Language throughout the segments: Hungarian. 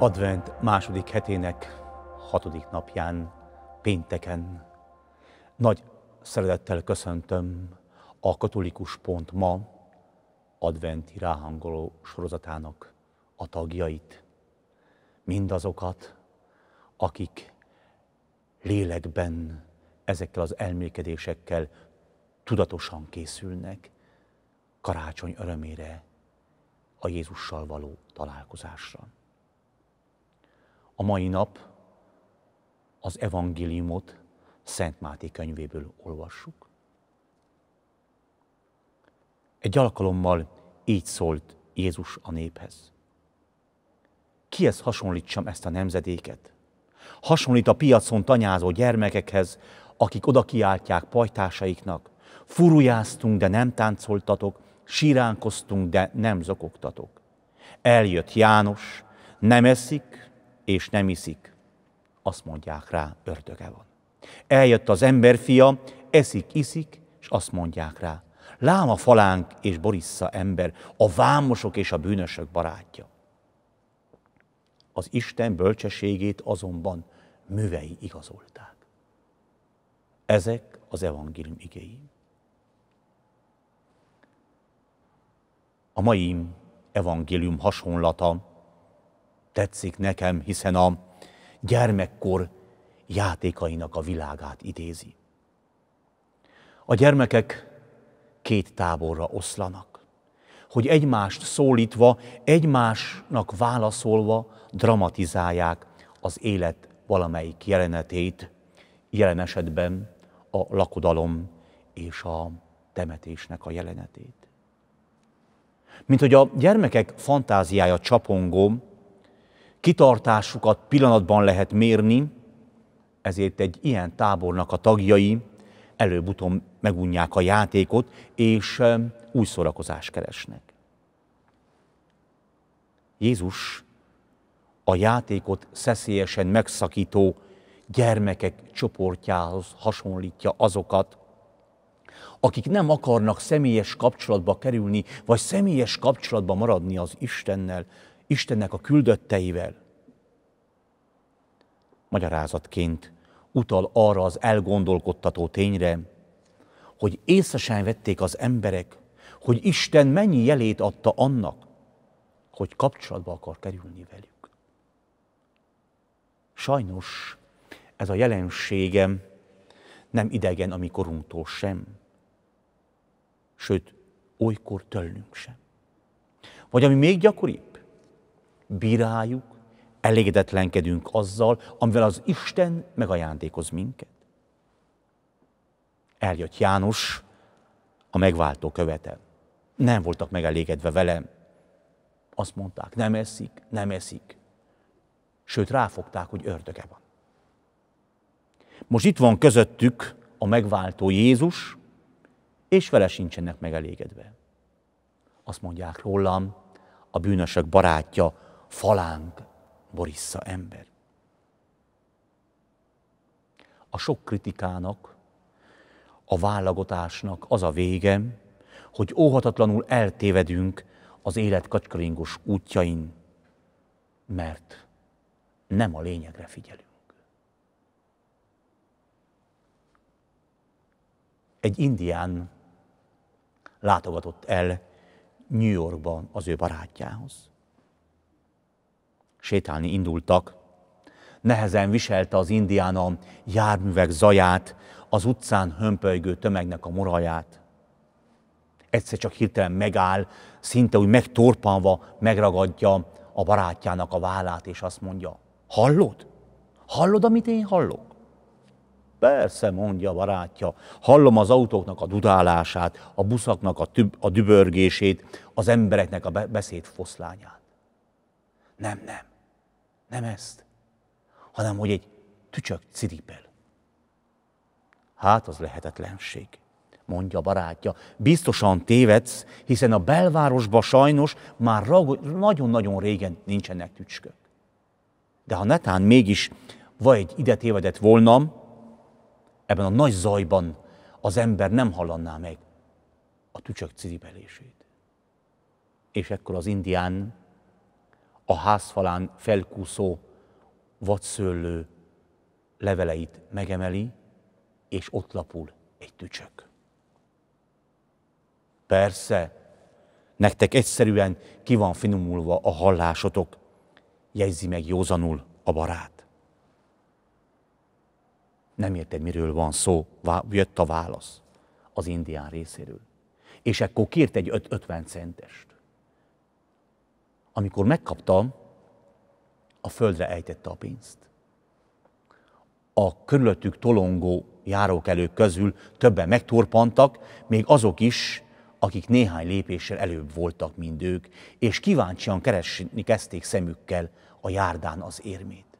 Advent második hetének hatodik napján, pénteken. Nagy szeretettel köszöntöm a katolikus pont ma adventi ráhangoló sorozatának a tagjait. Mindazokat, akik lélekben ezekkel az elmélkedésekkel tudatosan készülnek karácsony örömére, a Jézussal való találkozásra a mai nap az evangéliumot Szent Máté könyvéből olvassuk. Egy alkalommal így szólt Jézus a néphez. Kihez hasonlítsam ezt a nemzedéket? Hasonlít a piacon tanyázó gyermekekhez, akik oda kiáltják pajtásaiknak, furujáztunk, de nem táncoltatok, síránkoztunk, de nem zokogtatok. Eljött János, nem eszik, és nem iszik. Azt mondják rá, ördöge van. Eljött az emberfia, eszik, iszik, és azt mondják rá, láma falánk és borissa ember, a vámosok és a bűnösök barátja. Az Isten bölcsességét azonban művei igazolták. Ezek az evangélium igéi. A mai evangélium hasonlata tetszik nekem, hiszen a gyermekkor játékainak a világát idézi. A gyermekek két táborra oszlanak, hogy egymást szólítva, egymásnak válaszolva dramatizálják az élet valamelyik jelenetét, jelen esetben a lakodalom és a temetésnek a jelenetét. Mint hogy a gyermekek fantáziája csapongom kitartásukat pillanatban lehet mérni, ezért egy ilyen tábornak a tagjai előbb-utóbb megunják a játékot, és új szórakozást keresnek. Jézus a játékot szeszélyesen megszakító gyermekek csoportjához hasonlítja azokat, akik nem akarnak személyes kapcsolatba kerülni, vagy személyes kapcsolatba maradni az Istennel, Istennek a küldötteivel. Magyarázatként utal arra az elgondolkodtató tényre, hogy észesen vették az emberek, hogy Isten mennyi jelét adta annak, hogy kapcsolatba akar kerülni velük. Sajnos ez a jelenségem nem idegen a mi korunktól sem, sőt, olykor tőlünk sem. Vagy ami még gyakoribb, bíráljuk, elégedetlenkedünk azzal, amivel az Isten megajándékoz minket. Eljött János, a megváltó követe. Nem voltak megelégedve velem. Azt mondták, nem eszik, nem eszik. Sőt, ráfogták, hogy ördöge van. Most itt van közöttük a megváltó Jézus, és vele sincsenek megelégedve. Azt mondják rólam, a bűnösök barátja, falánk borissa ember. A sok kritikának, a vállagotásnak az a vége, hogy óhatatlanul eltévedünk az élet kacskaringos útjain, mert nem a lényegre figyelünk. Egy indián látogatott el New Yorkban az ő barátjához. Sétálni indultak. Nehezen viselte az indián a járművek zaját, az utcán hömpölygő tömegnek a moraját. Egyszer csak hirtelen megáll, szinte úgy megtorpanva megragadja a barátjának a vállát, és azt mondja, hallod? Hallod, amit én hallok? Persze, mondja a barátja, hallom az autóknak a dudálását, a buszaknak a, tüb- a dübörgését, az embereknek a be- beszéd foszlányát. Nem, nem. Nem ezt. Hanem, hogy egy tücsök ciripel. Hát az lehetetlenség, mondja a barátja. Biztosan tévedsz, hiszen a belvárosba sajnos már nagyon-nagyon régen nincsenek tücskök. De ha netán mégis vagy ide tévedett volnam, ebben a nagy zajban az ember nem hallanná meg a tücsök ciripelését. És ekkor az indián a házfalán felkúszó vadszőlő leveleit megemeli, és ott lapul egy tücsök. Persze, nektek egyszerűen ki van finomulva a hallásotok, jegyzi meg józanul a barát. Nem érted, miről van szó, jött a válasz az indián részéről. És ekkor kért egy 50 öt- centest amikor megkaptam, a földre ejtette a pénzt. A körülöttük tolongó járókelők közül többen megtorpantak, még azok is, akik néhány lépéssel előbb voltak, mint ők, és kíváncsian keresni kezdték szemükkel a járdán az érmét.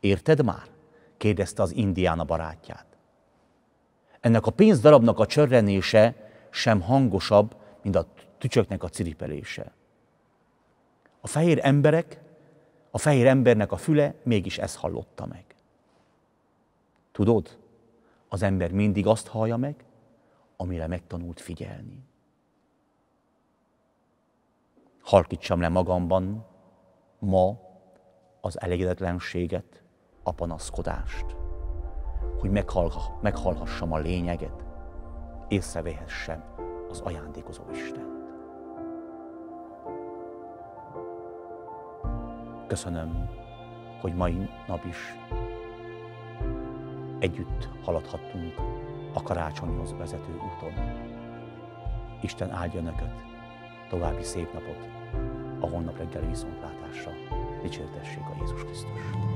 Érted már? kérdezte az indiána barátját. Ennek a pénzdarabnak a csörrenése sem hangosabb, mint a tücsöknek a ciripelése. A fehér emberek, a fehér embernek a füle mégis ezt hallotta meg. Tudod, az ember mindig azt hallja meg, amire megtanult figyelni. Halkítsam le magamban ma az elégedetlenséget, a panaszkodást, hogy meghallhassam a lényeget, észrevehessem az ajándékozó Isten. Köszönöm, hogy mai nap is együtt haladhattunk a karácsonyhoz vezető úton. Isten áldja Önöket, további szép napot, a holnap reggeli viszontlátásra dicsértessék a Jézus Krisztus.